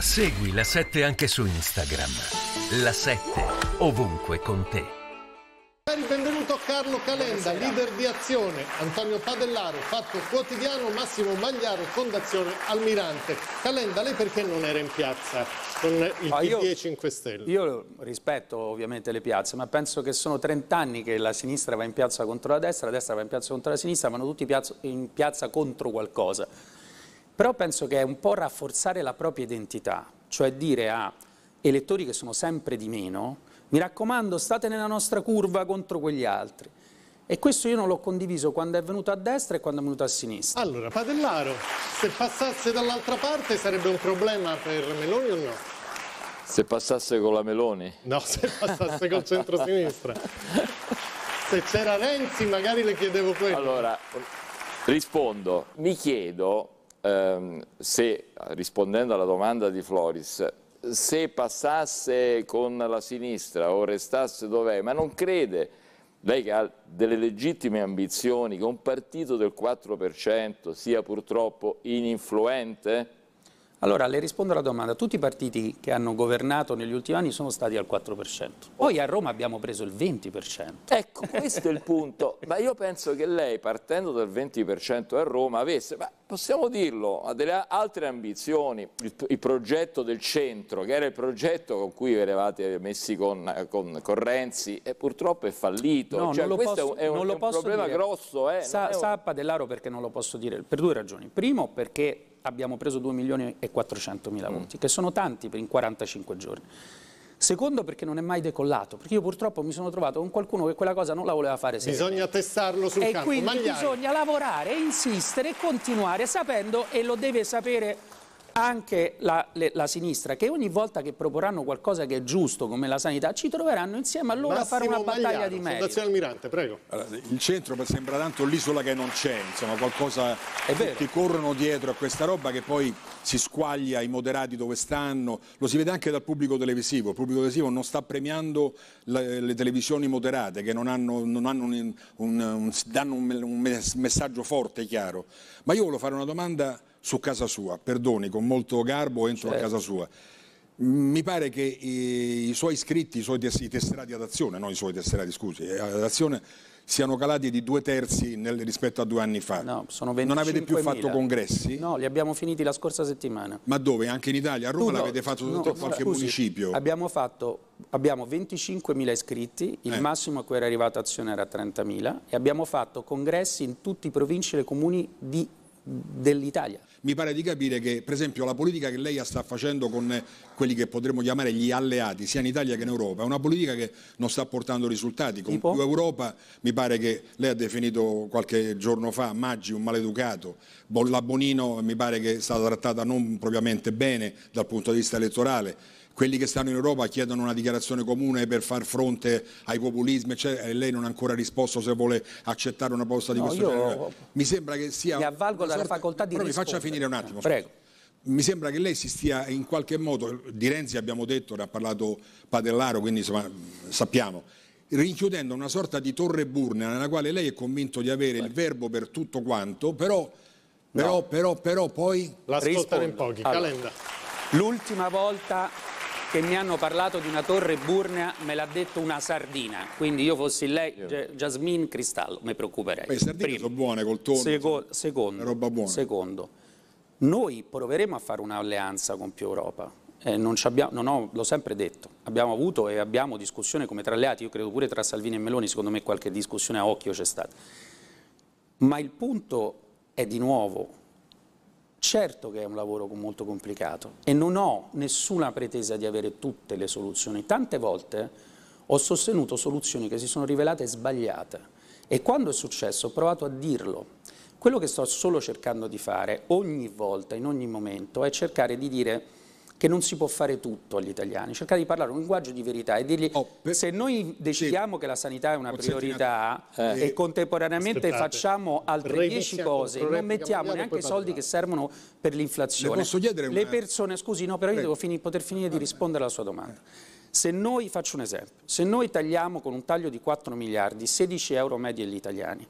Segui la 7 anche su Instagram. La 7 ovunque con te. Benvenuto Carlo Calenda, leader di Azione, Antonio Padellaro, Fatto Quotidiano, Massimo Magliaro, Fondazione Almirante. Calenda, lei perché non era in piazza con il ah, PD 5 Stelle? Io rispetto ovviamente le piazze, ma penso che sono 30 anni che la sinistra va in piazza contro la destra, la destra va in piazza contro la sinistra, vanno tutti in piazza contro qualcosa però penso che è un po' rafforzare la propria identità, cioè dire a elettori che sono sempre di meno, mi raccomando state nella nostra curva contro quegli altri. E questo io non l'ho condiviso quando è venuto a destra e quando è venuto a sinistra. Allora, Padellaro, se passasse dall'altra parte sarebbe un problema per Meloni o no? Se passasse con la Meloni? No, se passasse col centrosinistra. se c'era Renzi magari le chiedevo quello. Allora, rispondo. Mi chiedo ehm, se, rispondendo alla domanda di Floris, se passasse con la sinistra o restasse dov'è, ma non crede, lei che ha delle legittime ambizioni, che un partito del 4% sia purtroppo ininfluente? Allora, le rispondo alla domanda. Tutti i partiti che hanno governato negli ultimi anni sono stati al 4%. Poi a Roma abbiamo preso il 20%. Ecco, questo è il punto. Ma io penso che lei, partendo dal 20% a Roma, avesse, ma possiamo dirlo, ha delle altre ambizioni. Il, il, progetto del centro, che era il progetto con cui vi eravate messi con, con, con Renzi, e purtroppo è fallito. No, cioè, questo posso, è un, è un, è un problema dire. grosso. Eh? Sa, un... Sappa Dell'Aro perché non lo posso dire. Per due ragioni. Primo, perché abbiamo preso 2 milioni e 400 mila mm. voti, mm. che sono tanti in 45 giorni. Secondo perché non è mai decollato, perché io purtroppo mi sono trovato con qualcuno che quella cosa non la voleva fare sempre. Bisogna testarlo sul e campo. E quindi Magliari. bisogna lavorare, insistere, e continuare sapendo e lo deve sapere anche la, le, la, sinistra, che ogni volta che proporranno qualcosa che è giusto, come la sanità, ci troveranno insieme allora Massimo a fare una battaglia di merito. Fondazione Almirante, prego. Allora, il centro sembra tanto l'isola che non c'è, insomma qualcosa che corrono dietro a questa roba che poi si squaglia i moderati dove stanno, lo si vede anche dal pubblico televisivo, il pubblico televisivo non sta premiando le, le televisioni moderate che non, hanno, non hanno un, un, un, danno un messaggio forte, chiaro. Ma io volevo fare una domanda su casa sua, perdoni, con molto garbo entro certo. a casa sua. Mi pare che i, i suoi iscritti, i suoi i tesserati ad azione, non i suoi tesserati, scusi, eh, ad azione siano calati di due terzi nel, rispetto a due anni fa. No, sono 25 non avete più fatto congressi? No, li abbiamo finiti la scorsa settimana. Ma dove? Anche in Italia? A Roma l'avete fatto tutto no, qualche scusi, municipio? Abbiamo fatto abbiamo 25.000 iscritti, il eh. massimo a cui era arrivata azione era 30.000 e abbiamo fatto congressi in tutti i provinci e le comuni dell'Italia mi pare di capire che per esempio la politica che lei sta facendo con eh, quelli che potremmo chiamare gli alleati sia in Italia che in Europa è una politica che non sta portando risultati con tipo? più Europa mi pare che lei ha definito qualche giorno fa Maggi un maleducato la Bonino mi pare che è stata trattata non propriamente bene dal punto di vista elettorale quelli che stanno in Europa chiedono una dichiarazione comune per far fronte ai populismi eccetera, e lei non ha ancora risposto se vuole accettare una posta di no, questo genere. Mi sembra che sia... Mi avvalgo dalla sorta, facoltà di... Però rispondere. mi faccia finire un attimo. Prego. Forse. Mi sembra che lei si stia in qualche modo, di Renzi abbiamo detto, ne ha parlato Padellaro, quindi insomma, sappiamo, rinchiudendo una sorta di torre burna nella quale lei è convinto di avere Beh. il verbo per tutto quanto, però, però, no. però, però, però poi... L'ascoltano in pochi, allora, L'ultima volta che mi hanno parlato di una torre burnea, me l'ha detto una sardina. Quindi io fossi lei, Jasmine Cristallo, mi preoccuperei. le sardine Primo. sono buone col tonno. Seco secondo, roba buona. secondo, noi proveremo a fare un'alleanza con più Europa. Eh, non abbiamo, non ho, l'ho sempre detto, abbiamo avuto e abbiamo discussione come tra alleati, io credo pure tra Salvini e Meloni, secondo me qualche discussione a occhio c'è stata. Ma il punto è di nuovo Certo che è un lavoro molto complicato e non ho nessuna pretesa di avere tutte le soluzioni. Tante volte ho sostenuto soluzioni che si sono rivelate sbagliate e quando è successo ho provato a dirlo. Quello che sto solo cercando di fare ogni volta, in ogni momento, è cercare di dire che non si può fare tutto agli italiani, cercare di parlare un linguaggio di verità e dirgli oh, per... se noi decidiamo sì. che la sanità è una priorità eh, e... Eh, contemporaneamente Aspettate. facciamo altre dieci cose, e non mettiamo neanche i soldi che servono per l'inflazione. Le una... Le persone, scusi, no, però io Prego. devo finire, poter finire di rispondere alla sua domanda. Se noi, faccio un esempio, se noi tagliamo con un taglio di 4 miliardi 16 euro medi agli italiani,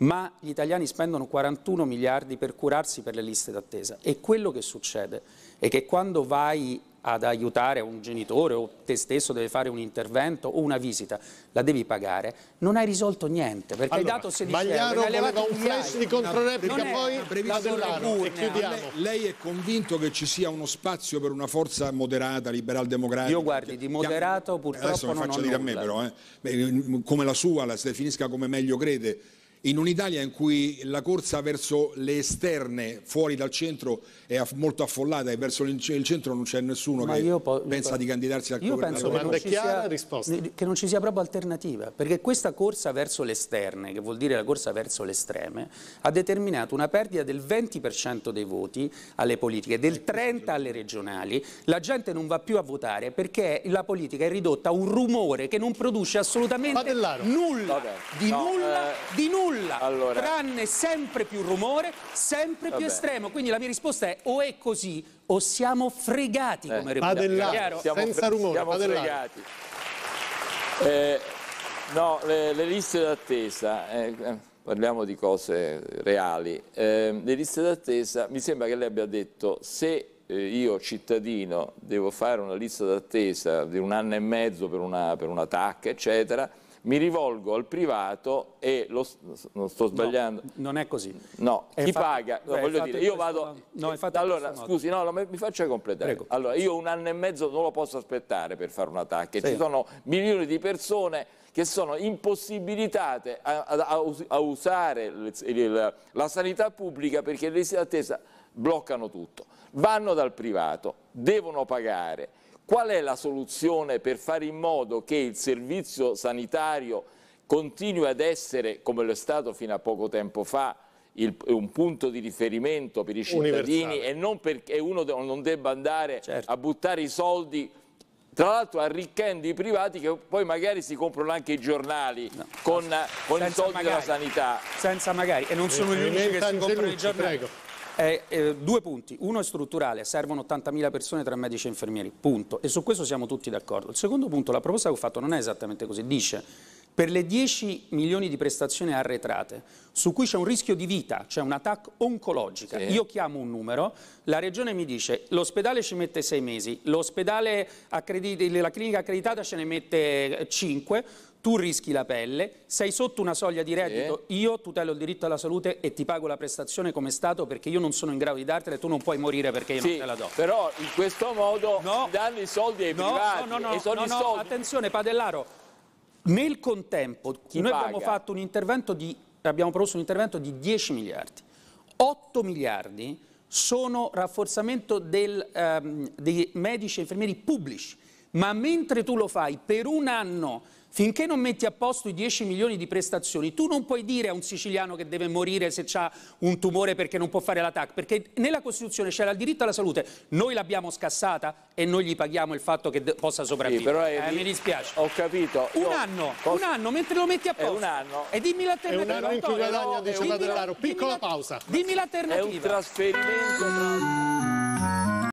ma gli italiani spendono 41 miliardi per curarsi per le liste d'attesa e quello che succede è che quando vai ad aiutare un genitore o te stesso deve fare un intervento o una visita, la devi pagare, non hai risolto niente perché allora, hai dato 16 Magliaro euro. Magliaro un flash di controreplica, no, poi la e eh, chiudiamo. Lei, lei, è convinto che ci sia uno spazio per una forza moderata, liberal-democratica? Io guardi, di moderato purtroppo non Adesso non faccio dire nulla. a me però, eh. come la sua, la si definisca come meglio crede in un'Italia in cui la corsa verso le esterne fuori dal centro è molto affollata e verso il centro non c'è nessuno Ma che pensa di candidarsi al governo. Io penso che non, sia, che non, ci sia proprio alternativa, perché questa corsa verso le esterne, che vuol dire la corsa verso le estreme, ha determinato una perdita del 20% dei voti alle politiche, del 30% alle regionali. La gente non va più a votare perché la politica è ridotta a un rumore che non produce assolutamente nulla, di, no, nulla eh, di nulla, di nulla nulla, allora. tranne sempre più rumore, sempre Vabbè. più estremo. Quindi la mia risposta è o è così o siamo fregati eh. come Repubblica. Siamo senza rumore, siamo fregati. Eh, no, le, le, liste d'attesa, eh, eh parliamo di cose reali. Ehm, le liste d'attesa, mi sembra che lei abbia detto se eh, io cittadino devo fare una lista d'attesa di un anno e mezzo per una, per una TAC, eccetera, mi rivolgo al privato e lo non sto sbagliando. No, non è così. No, è chi paga, beh, voglio dire, io vado... No, allora, scusi, no, mi faccia completare. Prego. Allora, io un anno e mezzo non lo posso aspettare per fare una TAC. Sì. Ci sono milioni di persone che sono impossibilitate a, a, a usare il, il, la sanità pubblica perché le liste d'attesa bloccano tutto. Vanno dal privato, devono pagare Qual è la soluzione per fare in modo che il servizio sanitario continui ad essere, come lo è stato fino a poco tempo fa, il, un punto di riferimento per i cittadini e non perché uno de non debba andare certo. a buttare i soldi tra l'altro arricchendo i privati che poi magari si comprano anche i giornali no. con, con i soldi magari. della sanità. Senza magari, e non sono gli unici che si comprano i giornali. Prego. Eh, eh, due punti, uno è strutturale, servono 80.000 persone tra medici e infermieri, punto, e su questo siamo tutti d'accordo. Il secondo punto, la proposta che ho fatto non è esattamente così, dice per le 10 milioni di prestazioni arretrate, su cui c'è un rischio di vita, c'è un attacco oncologico. Sì. io chiamo un numero, la regione mi dice l'ospedale ci mette 6 mesi, la clinica accreditata ce ne mette 5, eh, tu rischi la pelle, sei sotto una soglia di reddito, sì. io tutelo il diritto alla salute e ti pago la prestazione come Stato perché io non sono in grado di dartela e tu non puoi morire perché io sì, non te la do. Però in questo modo no. danno i soldi ai no, privati. No, no, no, no, no, no attenzione Padellaro, nel contempo Chi noi paga? abbiamo, fatto un intervento di, abbiamo prodotto un intervento di 10 miliardi, 8 miliardi sono rafforzamento del, um, dei medici e infermieri pubblici, ma mentre tu lo fai per un anno Finché non metti a posto i 10 milioni di prestazioni, tu non puoi dire a un siciliano che deve morire se ha un tumore perché non può fare la TAC, perché nella Costituzione c'era il diritto alla salute, noi l'abbiamo scassata e noi gli paghiamo il fatto che possa sopravvivere. Sì, eh, mi dispiace. Ho capito. Un Io anno, posso... un anno mentre lo metti a posto. È un anno. E dimmi l'alternativa. È un anno in cui guadagna, dice Piccola dimmi pausa. Dimmi l'alternativa. È un trasferimento tra...